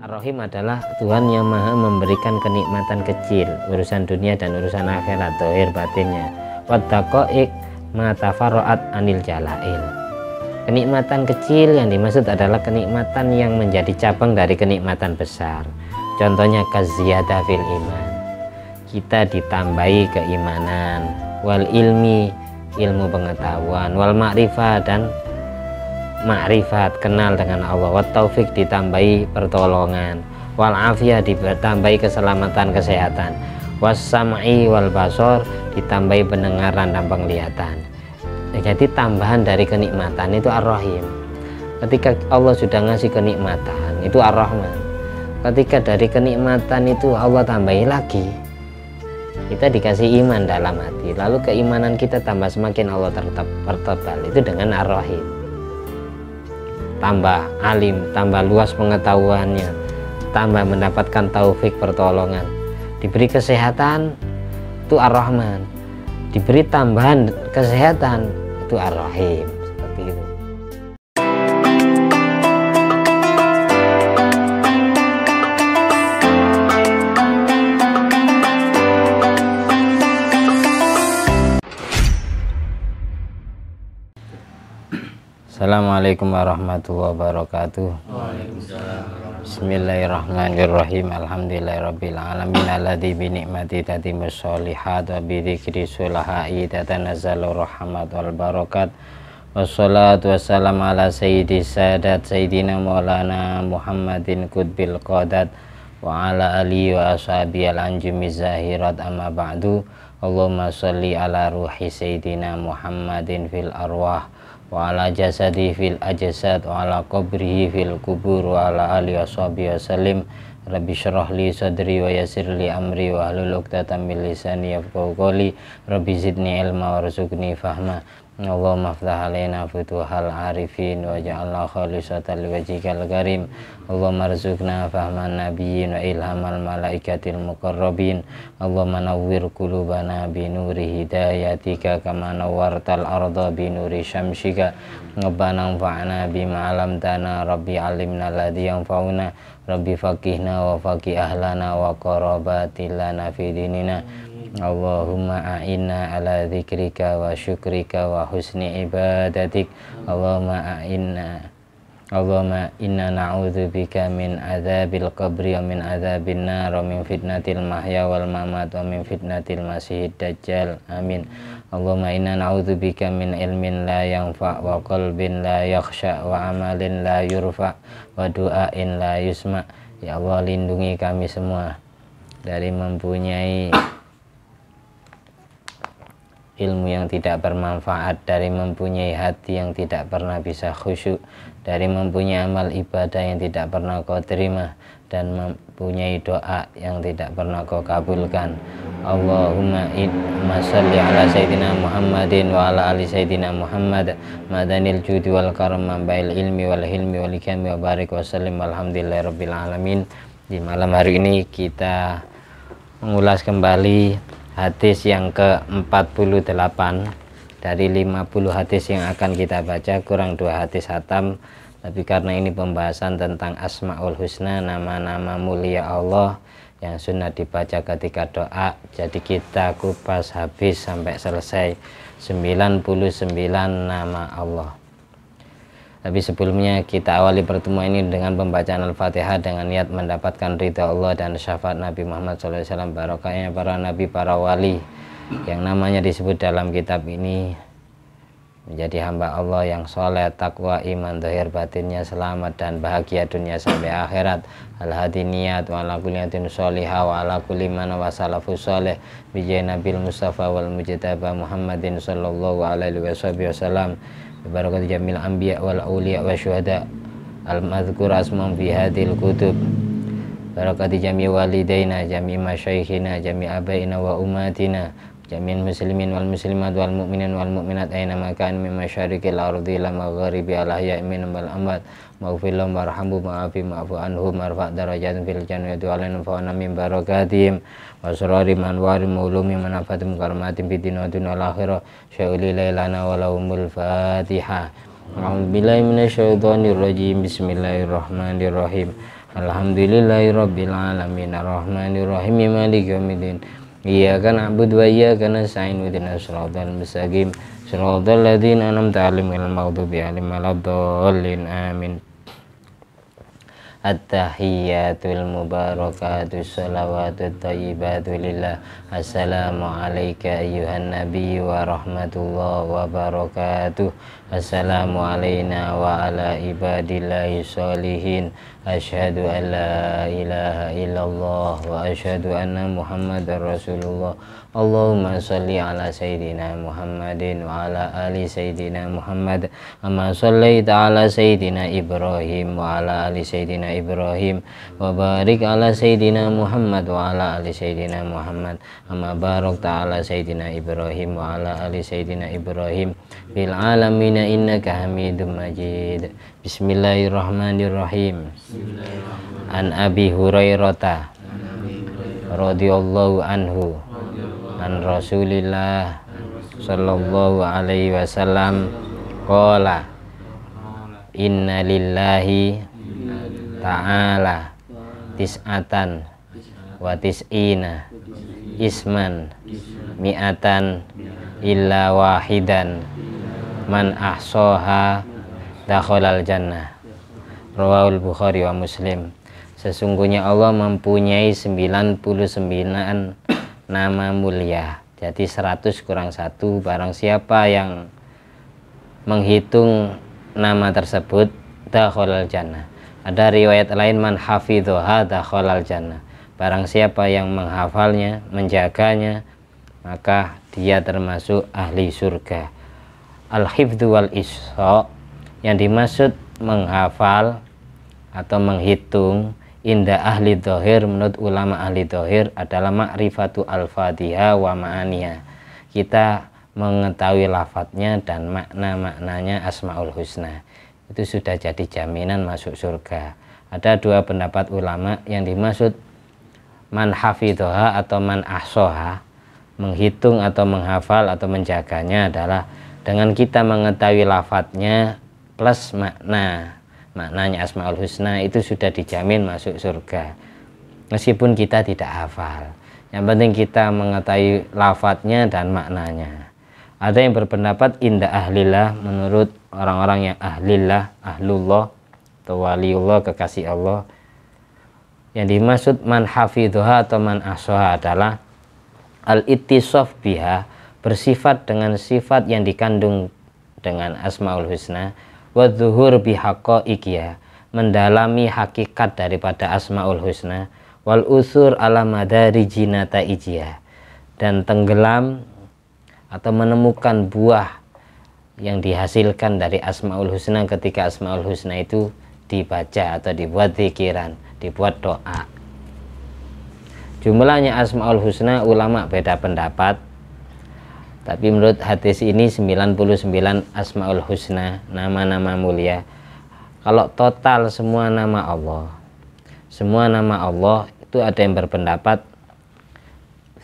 Ar-Rahim adalah Tuhan yang maha memberikan kenikmatan kecil, urusan dunia dan urusan akhirat, dohir batinnya. Waddakoik matafaroat anil jalail. Kenikmatan kecil yang dimaksud adalah kenikmatan yang menjadi cabang dari kenikmatan besar. Contohnya kaziyadah fil iman. Kita ditambahi keimanan, wal ilmi, ilmu pengetahuan, wal ma'rifah dan makrifat kenal dengan Allah wa taufik ditambahi pertolongan wal afiyah ditambahi keselamatan kesehatan wasamai wal basor ditambahi pendengaran dan penglihatan jadi tambahan dari kenikmatan itu ar-rahim ketika Allah sudah ngasih kenikmatan itu ar-rahman ketika dari kenikmatan itu Allah tambahi lagi kita dikasih iman dalam hati lalu keimanan kita tambah semakin Allah tertebal itu dengan ar-rahim tambah alim, tambah luas pengetahuannya, tambah mendapatkan taufik pertolongan. Diberi kesehatan itu Ar-Rahman. Diberi tambahan kesehatan itu Ar-Rahim. Assalamualaikum warahmatullahi wabarakatuh. Bismillahirrahmanirrahim. Alhamdulillahirabbil alamin alladzi bi ni'mati tatimmu sholihat wa bi dzikri sulaha tatanazzalu rahmat wal barakat. Wassalatu wassalamu ala sayyidi sadat sayyidina maulana Muhammadin qudbil qadat wa ala ali wa ashabi al anjumi zahirat amma ba'du. Allahumma shalli ala ruhi sayyidina Muhammadin fil arwah wa ala jasadi fil ajasad wa ala qabrihi fil kubur wa ala alihi salim wasallim Rabbi syrah li sadri wa yasir li amri wa hlul uqdatam min lisani qawli Rabbi zidni ilma fahma Allahumma aftah alaina futuhal arifin wa ja'alna khalisatan liwajhikal karim Allahumma arzuqna fahman nabiyyin wa ilhamal malaikatil muqarrabin Allahumma nawwir qulubana bi nuri hidayatika kama nawwartal arda bi nuri syamsika Rabbana anfa'na bima 'allamtana rabbi 'allimna fauna yanfa'una rabbi faqihna wa faqih ahlana wa qarabatilana fi dinina Allahumma a'inna ala dzikrika wa syukrika wa husni ibadatik Allahumma a'inna Allahumma inna bika min adzabil qabri wa min adzabin nar wa min fitnatil mahya wal mamat wa min fitnatil masihid dajjal amin Allahumma inna bika min ilmin la yanfa wa qalbin la yakhsha wa amalin la yurfa wa du'ain la yusma ya Allah lindungi kami semua dari mempunyai ilmu yang tidak bermanfaat, dari mempunyai hati yang tidak pernah bisa khusyuk, dari mempunyai amal ibadah yang tidak pernah kau terima, dan mempunyai doa yang tidak pernah kau kabulkan. Allahumma inna salli ala Sayyidina Muhammadin wa ala ali Sayyidina Muhammad madanil judi wal karam bail ilmi wal hilmi wal ikami wa barik wa sallim rabbil alamin di malam hari ini kita mengulas kembali hadis yang ke-48 dari 50 hadis yang akan kita baca kurang dua hadis hatam tapi karena ini pembahasan tentang Asma'ul Husna nama-nama mulia Allah yang sunnah dibaca ketika doa jadi kita kupas habis sampai selesai 99 nama Allah tapi sebelumnya kita awali pertemuan ini dengan pembacaan Al-Fatihah dengan niat mendapatkan ridha Allah dan syafaat Nabi Muhammad SAW barokahnya para nabi para wali yang namanya disebut dalam kitab ini menjadi hamba Allah yang soleh, takwa, iman, dohir, batinnya selamat dan bahagia dunia sampai akhirat al hadi niat wa ala kulli niyatin sholiha wa ala kulli mana wa salafu soleh bi nabil mustafa wal mujtaba muhammadin sallallahu alaihi wasallam barakat jamil anbiya wal awliya wa syuhada al mazkur asmum fi hadil kutub barakat jami walidaina jami masyaikhina jami abaina wa umatina jami muslimin wal muslimat wal mu'minin wal mu'minat aina makan min masyarikil ardi la maghribi ala hayya min wal amat maghfir lahum warhamhum ma'afi ma'fu anhum marfa' darajatin fil jannati wa lanfa'na min barakatihim wasrari manwari maulumi manafatim karmatim bidinatun dunia akhirah syauli lailana walaumul fatihah A'udzubillahi rajim bismillahirrahmanirrahim Alhamdulillahi rabbil alamin arrahmanirrahim ya maliki yaumiddin Iyyaka na'budu wa iyyaka nasta'in ihdinas siratal mustaqim siratal ladzina an'amta 'alaihim ghairil maghdubi 'alaihim waladdallin amin At-tahiyyatul mubarakatuh Salawatut tayyibatu lillah Assalamu alayka ayuhan nabi Wa rahmatullah wa barakatuh Assalamu alayna wa ala ibadillahi salihin أشهد أن لا إله إلا الله وأشهد أن محمد رسول الله اللهم صل على سيدنا محمد وعلى آل سيدنا محمد أما صليت على سيدنا إبراهيم وعلى آل سيدنا إبراهيم وبارك على سيدنا محمد وعلى آل سيدنا محمد أما باركت على سيدنا إبراهيم وعلى آل سيدنا إبراهيم في العالمين إنك حميد مجيد بسم الله الرحمن الرحيم An Abi Hurairah radhiyallahu anhu an Rasulillah sallallahu alaihi wasallam qala Inna lillahi ta'ala tis'atan wa tis'ina isman mi'atan illa wahidan man ahsoha dakhalal jannah Rawahul Bukhari wa Muslim. Sesungguhnya Allah mempunyai 99 nama mulia. Jadi 100 kurang satu barang siapa yang menghitung nama tersebut dakhalal jannah. Ada riwayat lain man hafidhoha dakhalal jannah. Barang siapa yang menghafalnya, menjaganya, maka dia termasuk ahli surga. Al-hifdzu wal isra yang dimaksud menghafal atau menghitung indah ahli dohir menurut ulama ahli dohir adalah makrifatu al-fatihah wa ma'aniyah kita mengetahui lafadznya dan makna-maknanya asma'ul husna itu sudah jadi jaminan masuk surga ada dua pendapat ulama yang dimaksud man hafidhoha atau man ahsoha menghitung atau menghafal atau menjaganya adalah dengan kita mengetahui lafadznya plus makna maknanya Asmaul Husna itu sudah dijamin masuk surga meskipun kita tidak hafal yang penting kita mengetahui lafadznya dan maknanya ada yang berpendapat indah ahlillah menurut orang-orang yang ahlillah ahlullah atau kekasih Allah yang dimaksud man hafidhuha atau man asoha adalah al ittisaf biha bersifat dengan sifat yang dikandung dengan asmaul husna wadzuhur bihaqo ikiya mendalami hakikat daripada asmaul husna wal usur ala madari jinata ijia ya. dan tenggelam atau menemukan buah yang dihasilkan dari asmaul husna ketika asmaul husna itu dibaca atau dibuat pikiran dibuat doa jumlahnya asmaul husna ulama beda pendapat tapi menurut hadis ini 99 asmaul husna nama-nama mulia kalau total semua nama Allah semua nama Allah itu ada yang berpendapat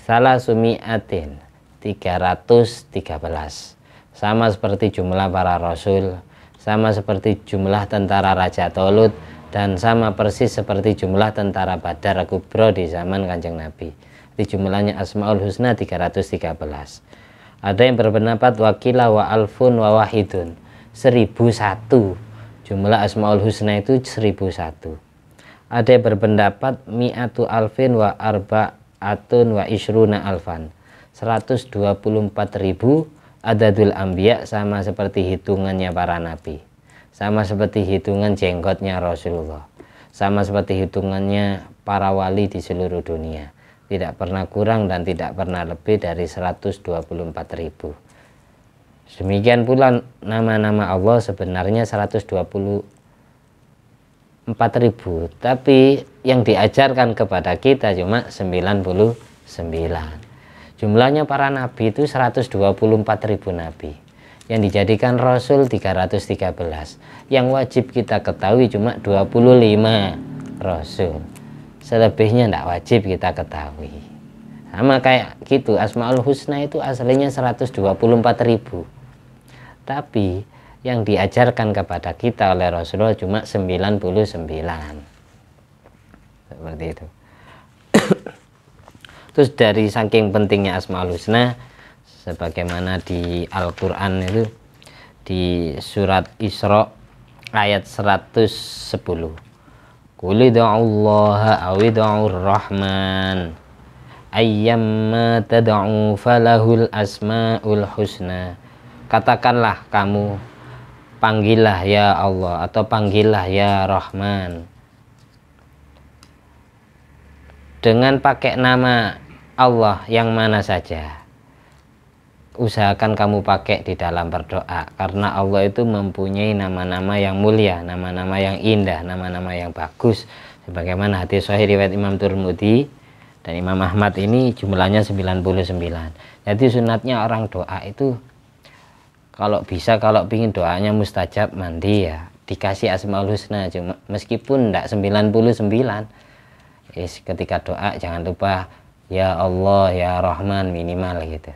salah sumiatin 313 sama seperti jumlah para rasul sama seperti jumlah tentara Raja Tolut dan sama persis seperti jumlah tentara Badar Kubro di zaman Kanjeng Nabi. Di jumlahnya Asmaul Husna 313 ada yang berpendapat wakila wa alfun wa wahidun. satu Jumlah asmaul husna itu seribu satu Ada yang berpendapat mi'atu alfin wa Arba atun wa isruna alfan. ribu. adadul ambiya sama seperti hitungannya para nabi. Sama seperti hitungan jenggotnya Rasulullah. Sama seperti hitungannya para wali di seluruh dunia tidak pernah kurang dan tidak pernah lebih dari ribu. Demikian pula nama-nama Allah sebenarnya ribu, tapi yang diajarkan kepada kita cuma 99. Jumlahnya para nabi itu ribu nabi. Yang dijadikan rasul 313. Yang wajib kita ketahui cuma 25 rasul selebihnya tidak wajib kita ketahui sama nah, kayak gitu Asmaul Husna itu aslinya 124 ribu tapi yang diajarkan kepada kita oleh Rasulullah cuma 99 seperti itu terus dari saking pentingnya Asmaul Husna sebagaimana di Al-Quran itu di surat Isra ayat 110 Qul Allah awid'ur rahman ayyamma tad'u falahul asmaul husna katakanlah kamu panggillah ya Allah atau panggillah ya Rahman dengan pakai nama Allah yang mana saja usahakan kamu pakai di dalam berdoa karena Allah itu mempunyai nama-nama yang mulia, nama-nama yang indah, nama-nama yang bagus sebagaimana hadis sahih riwayat Imam Turmudi dan Imam Ahmad ini jumlahnya 99. Jadi sunatnya orang doa itu kalau bisa kalau pingin doanya mustajab mandi ya dikasih asmaul husna cuma meskipun tidak 99 is ketika doa jangan lupa ya Allah ya Rahman minimal gitu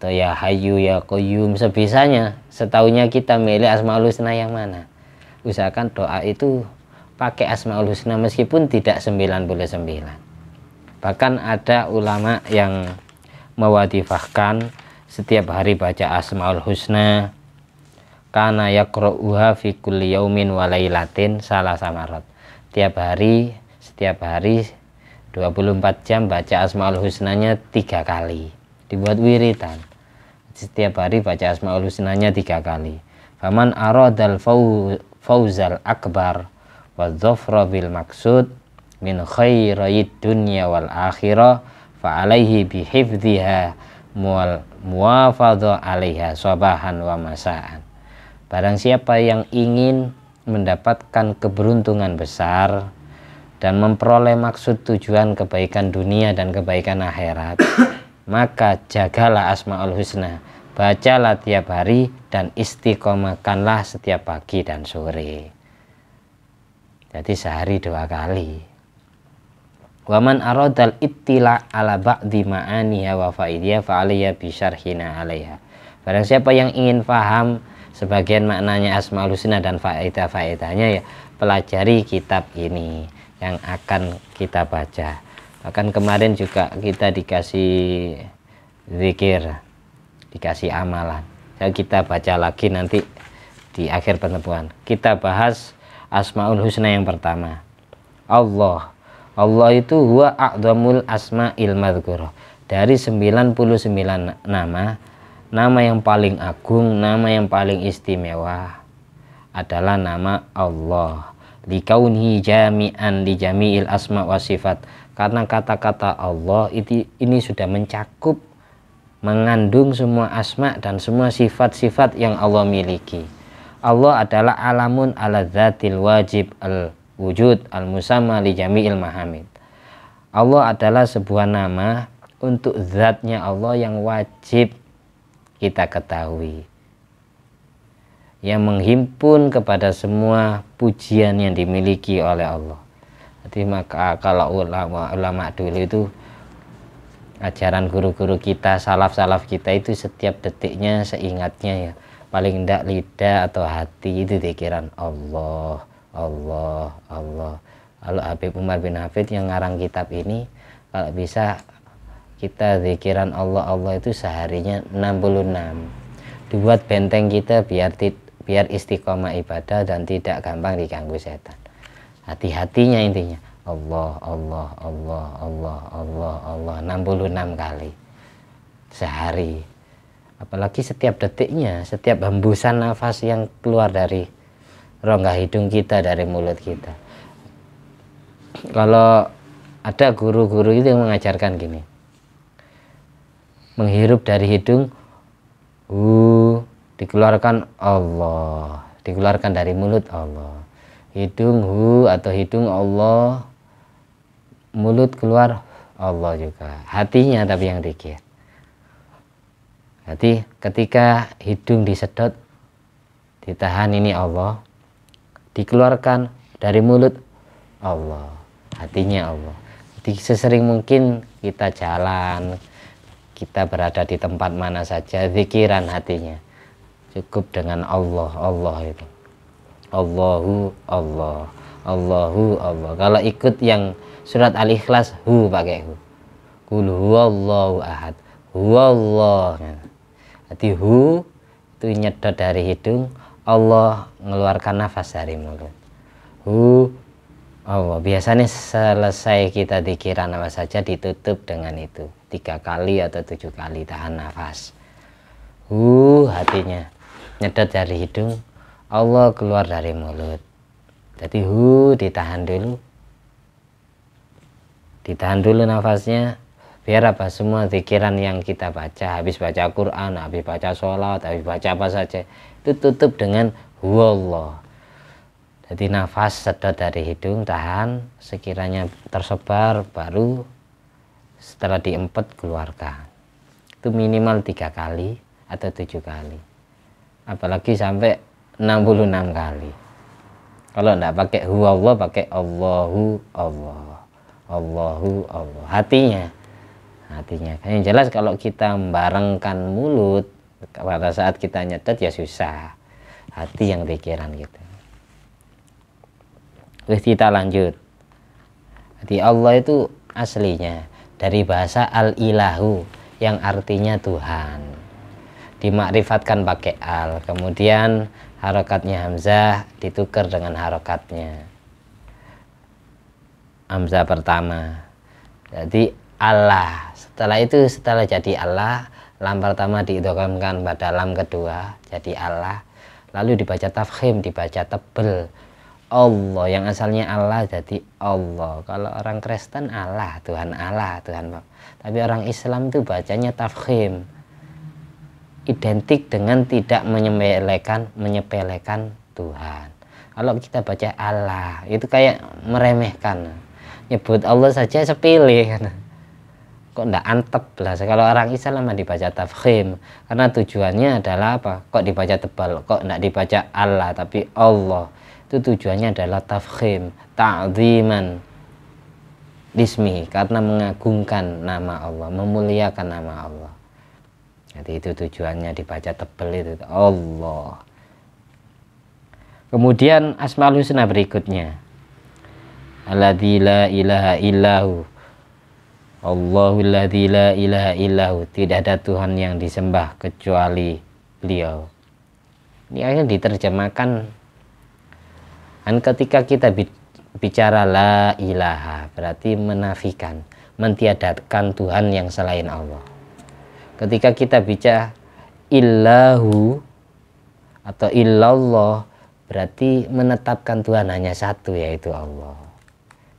atau ya hayu ya koyum sebisanya setahunya kita milih asmaul husna yang mana usahakan doa itu pakai asmaul husna meskipun tidak 99 bahkan ada ulama yang mewadifahkan setiap hari baca asmaul husna karena yakro'uha fi kulli yaumin walailatin salah samarat tiap hari setiap hari 24 jam baca asmaul husnanya tiga kali dibuat wiritan setiap hari baca Asmaul Husnanya tiga kali. Faman aradal fauzal akbar wa dhofra bil maksud min khairid dunya wal akhirah fa alaihi bihifdhiha mual muwafadha alaiha sabahan wa masaan. Barang siapa yang ingin mendapatkan keberuntungan besar dan memperoleh maksud tujuan kebaikan dunia dan kebaikan akhirat, maka jagalah Asmaul Husna bacalah tiap hari dan istiqomahkanlah setiap pagi dan sore jadi sehari dua kali waman aradal ittila ala ba'di ma'aniha wa fa'idiyah fa'aliyah bisharhina alaiha barang siapa yang ingin paham sebagian maknanya asmaul husna dan faedah-faedahnya ya pelajari kitab ini yang akan kita baca bahkan kemarin juga kita dikasih zikir dikasih amalan dan ya, kita baca lagi nanti di akhir pertemuan kita bahas asmaul husna yang pertama Allah Allah itu huwa a'dhamul asma'il madhkura. dari 99 nama nama yang paling agung nama yang paling istimewa adalah nama Allah likaunhi jami'an li jami'il asma wa sifat karena kata-kata Allah itu ini sudah mencakup mengandung semua asma dan semua sifat-sifat yang Allah miliki. Allah adalah alamun ala dzatil wajib al wujud al musamma li jami'il mahamid. Allah adalah sebuah nama untuk zatnya Allah yang wajib kita ketahui. Yang menghimpun kepada semua pujian yang dimiliki oleh Allah. Jadi maka kalau ulama ulama dulu itu ajaran guru-guru kita salaf-salaf kita itu setiap detiknya seingatnya ya paling tidak lidah atau hati itu pikiran Allah Allah Allah kalau Habib Umar bin Hafid yang ngarang kitab ini kalau bisa kita pikiran Allah Allah itu seharinya 66 dibuat benteng kita biar biar istiqomah ibadah dan tidak gampang diganggu setan hati-hatinya intinya Allah, Allah, Allah, Allah, Allah, Allah, 66 kali sehari. Apalagi setiap detiknya, setiap hembusan nafas yang keluar dari rongga hidung kita, dari mulut kita. Kalau ada guru-guru itu yang mengajarkan gini, menghirup dari hidung, uh, dikeluarkan Allah, dikeluarkan dari mulut Allah, hidung hu uh, atau hidung Allah, mulut keluar Allah juga hatinya tapi yang dikir Nanti ketika hidung disedot, ditahan ini Allah, dikeluarkan dari mulut Allah, hatinya Allah. Jadi sesering mungkin kita jalan, kita berada di tempat mana saja, pikiran hatinya cukup dengan Allah, Allah itu. Allahu Allah. Allahu Allah kalau ikut yang surat al-ikhlas hu pakai hu kul huwallahu ahad huwallah jadi hu itu nyedot dari hidung Allah mengeluarkan nafas dari mulut hu Allah biasanya selesai kita dikira apa saja ditutup dengan itu tiga kali atau tujuh kali tahan nafas hu hatinya nyedot dari hidung Allah keluar dari mulut jadi hu ditahan dulu. Ditahan dulu nafasnya. Biar apa semua pikiran yang kita baca, habis baca Quran, habis baca sholat, habis baca apa saja, itu tutup dengan huwallah. Jadi nafas sedot dari hidung, tahan, sekiranya tersebar, baru setelah diempet keluarkan. Itu minimal tiga kali atau tujuh kali. Apalagi sampai 66 kali. Kalau tidak pakai huwa Allah, pakai Allahu Allah. Allahu Allah. Hatinya. Hatinya. Kan yang jelas kalau kita membarengkan mulut pada saat kita nyetet ya susah. Hati yang pikiran gitu. Terus kita lanjut. Hati Allah itu aslinya dari bahasa al-ilahu yang artinya Tuhan dimakrifatkan pakai al kemudian harokatnya Hamzah ditukar dengan harokatnya Hamzah pertama jadi Allah setelah itu setelah jadi Allah lam pertama diidokamkan pada lam kedua jadi Allah lalu dibaca tafkhim dibaca tebel Allah yang asalnya Allah jadi Allah kalau orang Kristen Allah Tuhan Allah Tuhan tapi orang Islam itu bacanya tafkhim identik dengan tidak menyepelekan menyepelekan Tuhan kalau kita baca Allah itu kayak meremehkan nyebut Allah saja sepele kan kok ndak antep lah kalau orang Islam dibaca tafkhim karena tujuannya adalah apa kok dibaca tebal kok ndak dibaca Allah tapi Allah itu tujuannya adalah tafkhim ta'ziman dismi karena mengagungkan nama Allah memuliakan nama Allah jadi itu tujuannya dibaca tebel itu Allah kemudian asmaul husna berikutnya alladzi la ilaha illahu Allahu alladzi la ilaha illahu tidak ada Tuhan yang disembah kecuali beliau ini akhirnya diterjemahkan dan ketika kita bicara la ilaha berarti menafikan mentiadakan Tuhan yang selain Allah ketika kita bicara ilahu atau illallah berarti menetapkan Tuhan hanya satu yaitu Allah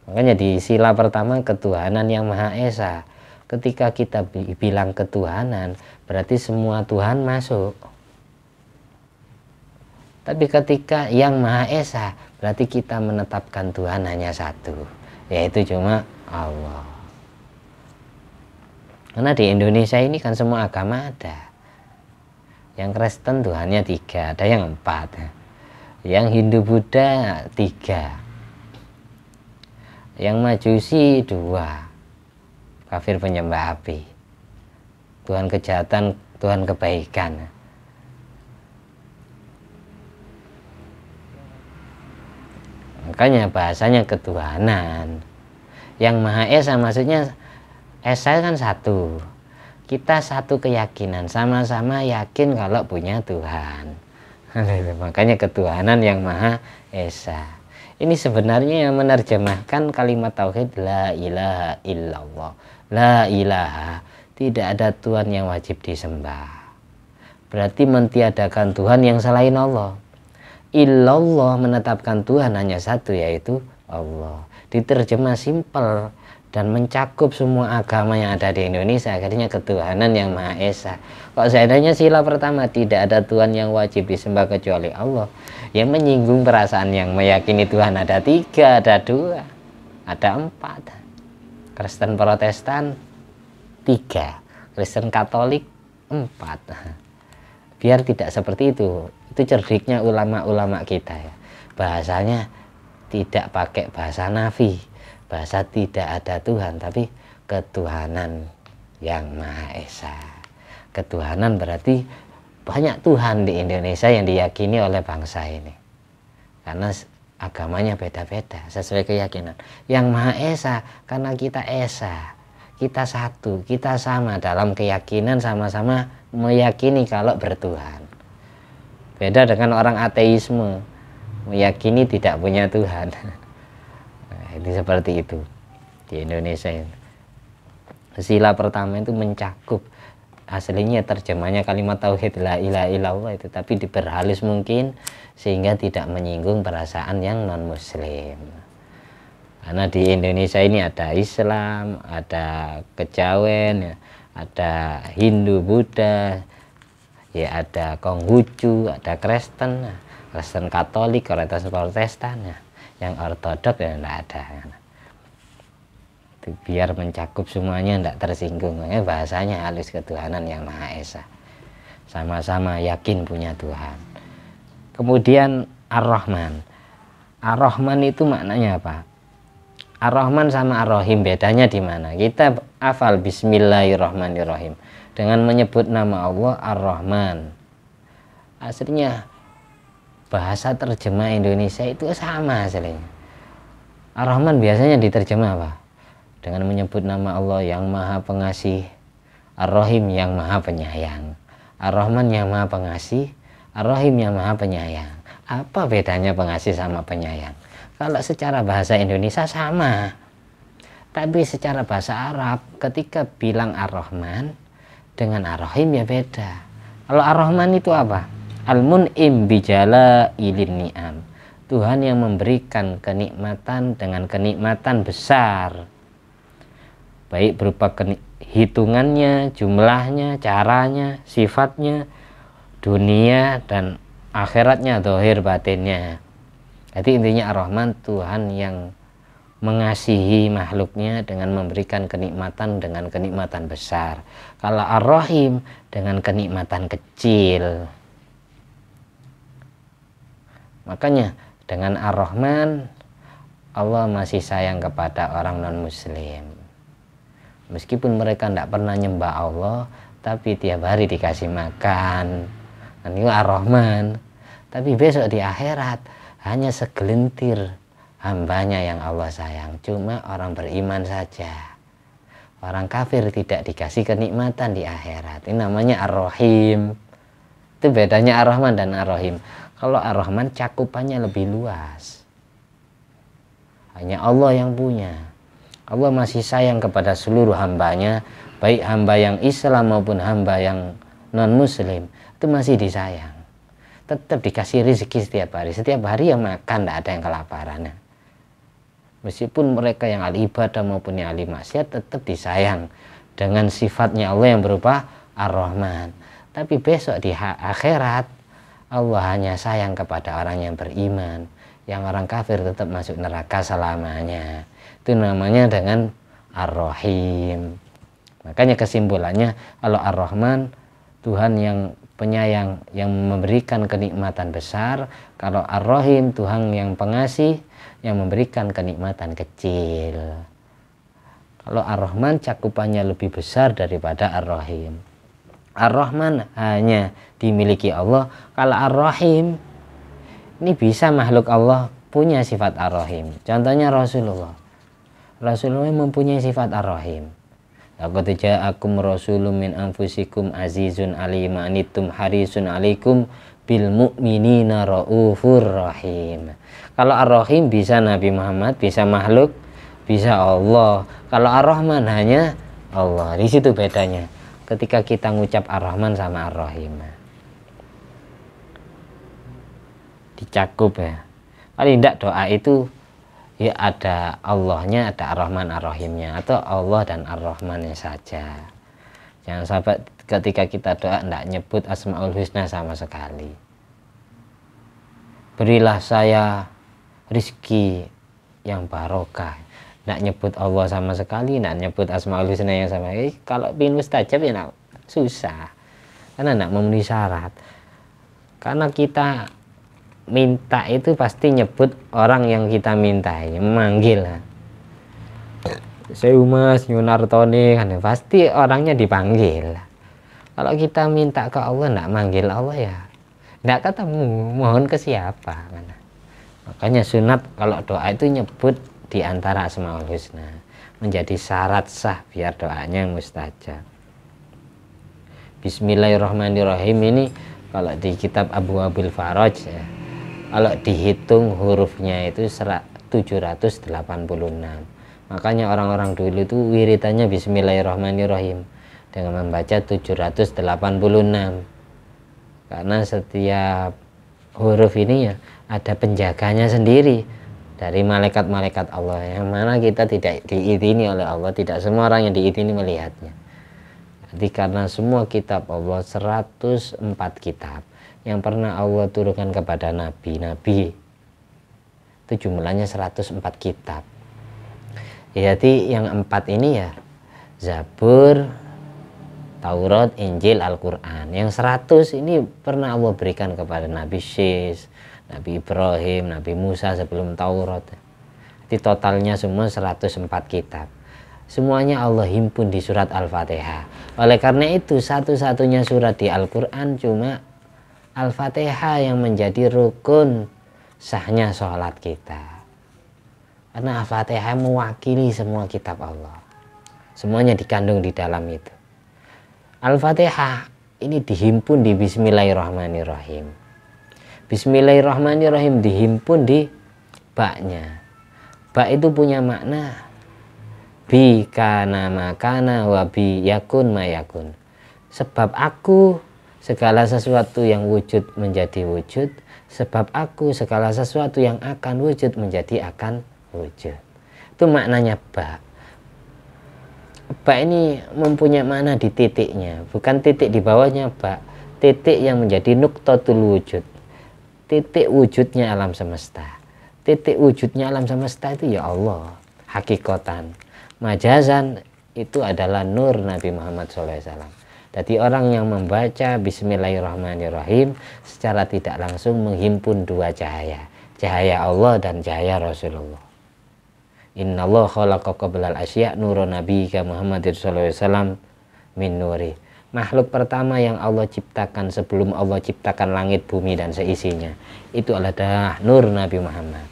makanya di sila pertama ketuhanan yang Maha Esa ketika kita bilang ketuhanan berarti semua Tuhan masuk tapi ketika yang Maha Esa, berarti kita menetapkan Tuhan hanya satu, yaitu cuma Allah. Karena di Indonesia ini kan semua agama ada. Yang Kristen Tuhannya tiga, ada yang empat. Yang Hindu Buddha tiga. Yang Majusi dua. Kafir penyembah api. Tuhan kejahatan, Tuhan kebaikan. Makanya bahasanya ketuhanan. Yang Maha Esa maksudnya Esai eh, kan satu. Kita satu keyakinan, sama-sama yakin kalau punya Tuhan. Makanya ketuhanan yang Maha Esa. Ini sebenarnya yang menerjemahkan kalimat tauhid la ilaha illallah. La ilaha, tidak ada Tuhan yang wajib disembah. Berarti mentiadakan Tuhan yang selain Allah. Illallah menetapkan Tuhan hanya satu yaitu Allah. Diterjemah simpel, dan mencakup semua agama yang ada di Indonesia akhirnya ketuhanan yang Maha Esa kalau seandainya sila pertama tidak ada Tuhan yang wajib disembah kecuali Allah yang menyinggung perasaan yang meyakini Tuhan ada tiga, ada dua ada empat Kristen Protestan tiga Kristen Katolik empat biar tidak seperti itu itu cerdiknya ulama-ulama kita ya bahasanya tidak pakai bahasa nafi bahasa tidak ada Tuhan tapi ketuhanan yang Maha Esa. Ketuhanan berarti banyak Tuhan di Indonesia yang diyakini oleh bangsa ini. Karena agamanya beda-beda sesuai keyakinan. Yang Maha Esa karena kita Esa, kita satu, kita sama dalam keyakinan sama-sama meyakini kalau bertuhan. Beda dengan orang ateisme, meyakini tidak punya Tuhan. itu seperti itu di Indonesia itu. Sila pertama itu mencakup aslinya terjemahnya kalimat tauhid la ilaha illallah itu tapi diperhalus mungkin sehingga tidak menyinggung perasaan yang non muslim karena di Indonesia ini ada Islam ada kejawen ya, ada Hindu Buddha ya ada Konghucu ada Kristen ya, Kristen Katolik Protestan Protestan ya yang ortodok ya enggak ada biar mencakup semuanya enggak tersinggung ya bahasanya halus ketuhanan yang Maha Esa sama-sama yakin punya Tuhan kemudian Ar-Rahman Ar-Rahman itu maknanya apa Ar-Rahman sama Ar-Rahim bedanya di mana kita afal Bismillahirrahmanirrahim dengan menyebut nama Allah Ar-Rahman aslinya bahasa terjemah Indonesia itu sama hasilnya. Ar-Rahman biasanya diterjemah apa? Dengan menyebut nama Allah yang maha pengasih, Ar-Rahim yang maha penyayang, Ar-Rahman yang maha pengasih, Ar-Rahim yang maha penyayang. Apa bedanya pengasih sama penyayang? Kalau secara bahasa Indonesia sama. Tapi secara bahasa Arab, ketika bilang Ar-Rahman dengan Ar-Rahim ya beda. Kalau Ar-Rahman itu apa? Al-mun'im bijala ilin ni'am. Tuhan yang memberikan kenikmatan dengan kenikmatan besar. Baik berupa hitungannya, jumlahnya, caranya, sifatnya, dunia dan akhiratnya, dohir batinnya. Jadi intinya Ar-Rahman Tuhan yang mengasihi makhluknya dengan memberikan kenikmatan dengan kenikmatan besar. Kalau Ar-Rahim dengan kenikmatan kecil. Makanya dengan Ar-Rahman Allah masih sayang kepada orang non-muslim. Meskipun mereka tidak pernah nyembah Allah, tapi tiap hari dikasih makan. Dan itu Ar-Rahman. Tapi besok di akhirat hanya segelintir hambanya yang Allah sayang. Cuma orang beriman saja. Orang kafir tidak dikasih kenikmatan di akhirat. Ini namanya Ar-Rahim. Itu bedanya Ar-Rahman dan Ar-Rahim. Kalau Ar-Rahman cakupannya lebih luas. Hanya Allah yang punya. Allah masih sayang kepada seluruh hambanya, baik hamba yang Islam maupun hamba yang non-Muslim, itu masih disayang. Tetap dikasih rezeki setiap hari. Setiap hari yang makan, tidak ada yang kelaparan. Meskipun mereka yang ahli ibadah maupun yang ahli maksiat tetap disayang dengan sifatnya Allah yang berupa Ar-Rahman. Tapi besok di akhirat Allah hanya sayang kepada orang yang beriman. Yang orang kafir tetap masuk neraka selamanya. Itu namanya dengan Ar-Rahim. Makanya kesimpulannya kalau Ar-Rahman Tuhan yang penyayang yang memberikan kenikmatan besar, kalau Ar-Rahim Tuhan yang pengasih yang memberikan kenikmatan kecil. Kalau Ar-Rahman cakupannya lebih besar daripada Ar-Rahim. Ar-Rahman hanya dimiliki Allah. Kalau Ar-Rahim ini bisa makhluk Allah punya sifat Ar-Rahim. Contohnya Rasulullah. Rasulullah mempunyai sifat Ar-Rahim. Laqad ja'akum rasulun min anfusikum azizun alim anittum harisun alaikum bil mu'minina raufur rahim. Kalau Ar-Rahim bisa Nabi Muhammad, bisa makhluk, bisa Allah. Kalau Ar-Rahman hanya Allah. Di situ bedanya ketika kita ngucap Ar-Rahman sama Ar-Rahim ya. dicakup ya paling tidak doa itu ya ada Allahnya ada Ar-Rahman Ar-Rahimnya atau Allah dan Ar-Rahmannya saja jangan sampai ketika kita doa tidak nyebut Asma'ul Husna sama sekali berilah saya rizki yang barokah nak nyebut Allah sama sekali nak nyebut asmaul husna yang sama eh, kalau pingin mustajab ya nak susah karena nak memenuhi syarat karena kita minta itu pasti nyebut orang yang kita mintai memanggil kan. saya umas kan pasti orangnya dipanggil kalau kita minta ke Allah nak manggil Allah ya tidak ketemu mohon ke siapa kan? makanya sunat kalau doa itu nyebut di antara Asmaul Husna menjadi syarat sah biar doanya mustajab. Bismillahirrahmanirrahim ini kalau di kitab Abu Abil Faraj ya, kalau dihitung hurufnya itu 786 makanya orang-orang dulu itu wiritannya Bismillahirrahmanirrahim dengan membaca 786 karena setiap huruf ini ya ada penjaganya sendiri dari malaikat-malaikat Allah yang mana kita tidak diizini oleh Allah tidak semua orang yang diizini melihatnya jadi karena semua kitab Allah 104 kitab yang pernah Allah turunkan kepada nabi-nabi itu jumlahnya 104 kitab jadi yang empat ini ya Zabur Taurat, Injil, Al-Quran yang 100 ini pernah Allah berikan kepada Nabi Syis Nabi Ibrahim, Nabi Musa sebelum Taurat. Jadi totalnya semua 104 kitab. Semuanya Allah himpun di surat Al-Fatihah. Oleh karena itu satu-satunya surat di Al-Quran cuma Al-Fatihah yang menjadi rukun sahnya sholat kita. Karena Al-Fatihah mewakili semua kitab Allah. Semuanya dikandung di dalam itu. Al-Fatihah ini dihimpun di Bismillahirrahmanirrahim Bismillahirrahmanirrahim dihimpun di baknya. Bak itu punya makna bi kana makana wa bi yakun mayakun. Sebab aku segala sesuatu yang wujud menjadi wujud, sebab aku segala sesuatu yang akan wujud menjadi akan wujud. Itu maknanya bak. Bak ini mempunyai makna di titiknya, bukan titik di bawahnya bak, titik yang menjadi nuktotul wujud titik wujudnya alam semesta titik wujudnya alam semesta itu ya Allah hakikatan, majazan itu adalah nur Nabi Muhammad SAW jadi orang yang membaca Bismillahirrahmanirrahim secara tidak langsung menghimpun dua cahaya cahaya Allah dan cahaya Rasulullah Inna Allah khalaqa al asya' nuru nabiyika Muhammadin sallallahu min nurih makhluk pertama yang Allah ciptakan sebelum Allah ciptakan langit, bumi, dan seisinya. Itu adalah nur Nabi Muhammad.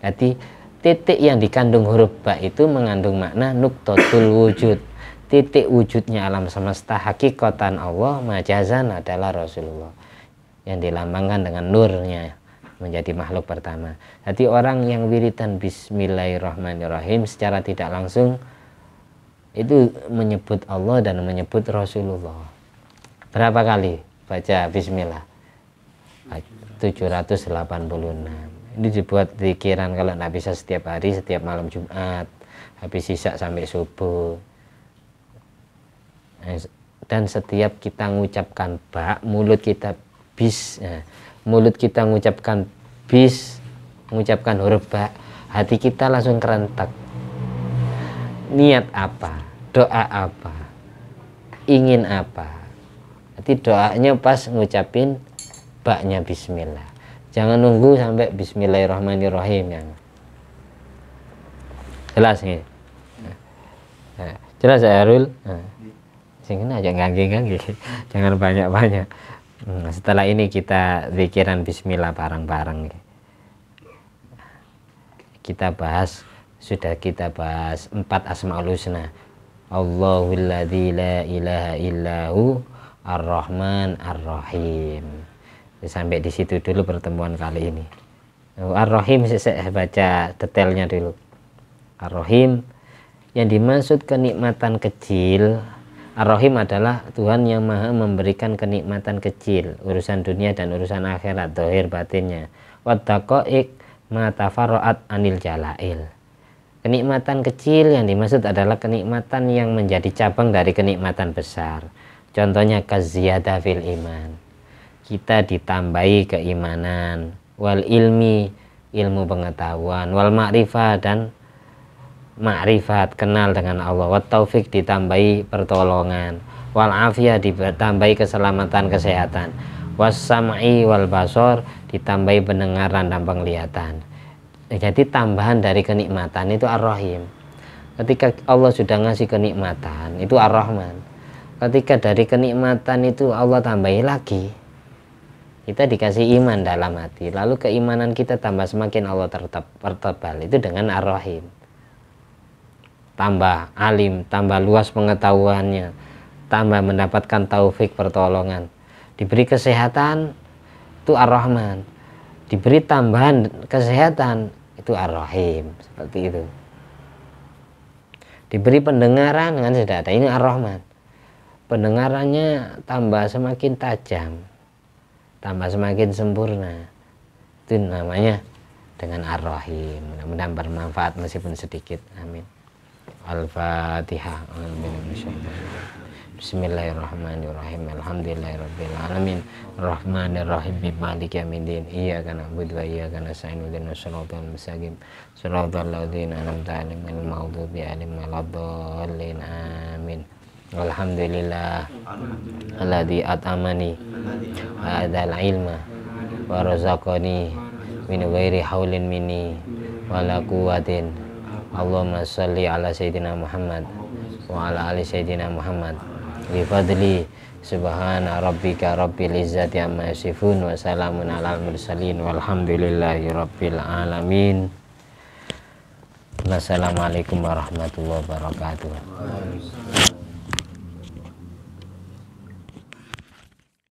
Jadi titik yang dikandung huruf ba itu mengandung makna nuktotul wujud. Titik wujudnya alam semesta hakikatan Allah majazan adalah Rasulullah yang dilambangkan dengan nurnya menjadi makhluk pertama. Jadi orang yang wiritan Bismillahirrahmanirrahim secara tidak langsung itu menyebut Allah dan menyebut Rasulullah berapa kali baca Bismillah 786 ah, ini dibuat pikiran kalau nggak bisa setiap hari setiap malam Jumat habis sisa sampai subuh eh, dan setiap kita mengucapkan bak mulut kita bis eh, mulut kita mengucapkan bis mengucapkan huruf bak hati kita langsung kerentak niat apa doa apa ingin apa nanti doanya pas ngucapin baknya bismillah jangan nunggu sampai bismillahirrahmanirrahim yang jelas nih nah, jelas ya Arul nah, aja ganggi ganggi jangan banyak-banyak hmm, setelah ini kita pikiran bismillah bareng-bareng kita bahas sudah kita bahas empat asmaul husna allahu la ilaha illahu ar-Rahman ar-Rahim sampai di situ dulu pertemuan kali ini oh, ar-Rahim saya baca detailnya dulu ar-Rahim yang dimaksud kenikmatan kecil Ar-Rahim adalah Tuhan yang maha memberikan kenikmatan kecil urusan dunia dan urusan akhirat dohir batinnya wattaqo'ik matafaro'at anil jalail Kenikmatan kecil yang dimaksud adalah kenikmatan yang menjadi cabang dari kenikmatan besar. Contohnya kaziyadah fil iman. Kita ditambahi keimanan, wal ilmi, ilmu pengetahuan, wal ma'rifah dan ma'rifat, kenal dengan Allah, wat taufik ditambahi pertolongan, wal afiyah ditambahi keselamatan, kesehatan, was sam'i wal basor ditambahi pendengaran dan penglihatan jadi tambahan dari kenikmatan itu ar-rahim ketika Allah sudah ngasih kenikmatan itu ar-rahman ketika dari kenikmatan itu Allah tambahi lagi kita dikasih iman dalam hati lalu keimanan kita tambah semakin Allah tertebal itu dengan ar-rahim tambah alim tambah luas pengetahuannya tambah mendapatkan taufik pertolongan diberi kesehatan itu ar-rahman diberi tambahan kesehatan itu ar-rahim seperti itu diberi pendengaran dengan sedata ini ar-rahman pendengarannya tambah semakin tajam tambah semakin sempurna itu namanya dengan ar-rahim mudah-mudahan bermanfaat meskipun sedikit amin al-fatihah Bismillahirrahmanirrahim. Alhamdulillahirrahmanirrahim. Rahmanirrahim. Maliki yaumiddin. Iyyaka na'budu wa iyyaka nasta'in. Ihdinash syaratul mustaqim. Syaratul ladzina anam 'alaihim ghairil maghdubi alim. waladdallin. Amin. Alhamdulillah. Alladzi at'amani. hadzal ilma. Wa razaqani. Min ghairi haulin minni. Wala quwwatin. Allahumma shalli ala Sayyidina Muhammad. Wa ala ali Sayyidina Muhammad bifadli subhana rabbika rabbil izzati amma yasifun wa salamun alal mursalin walhamdulillahi rabbil alamin Assalamualaikum warahmatullahi wabarakatuh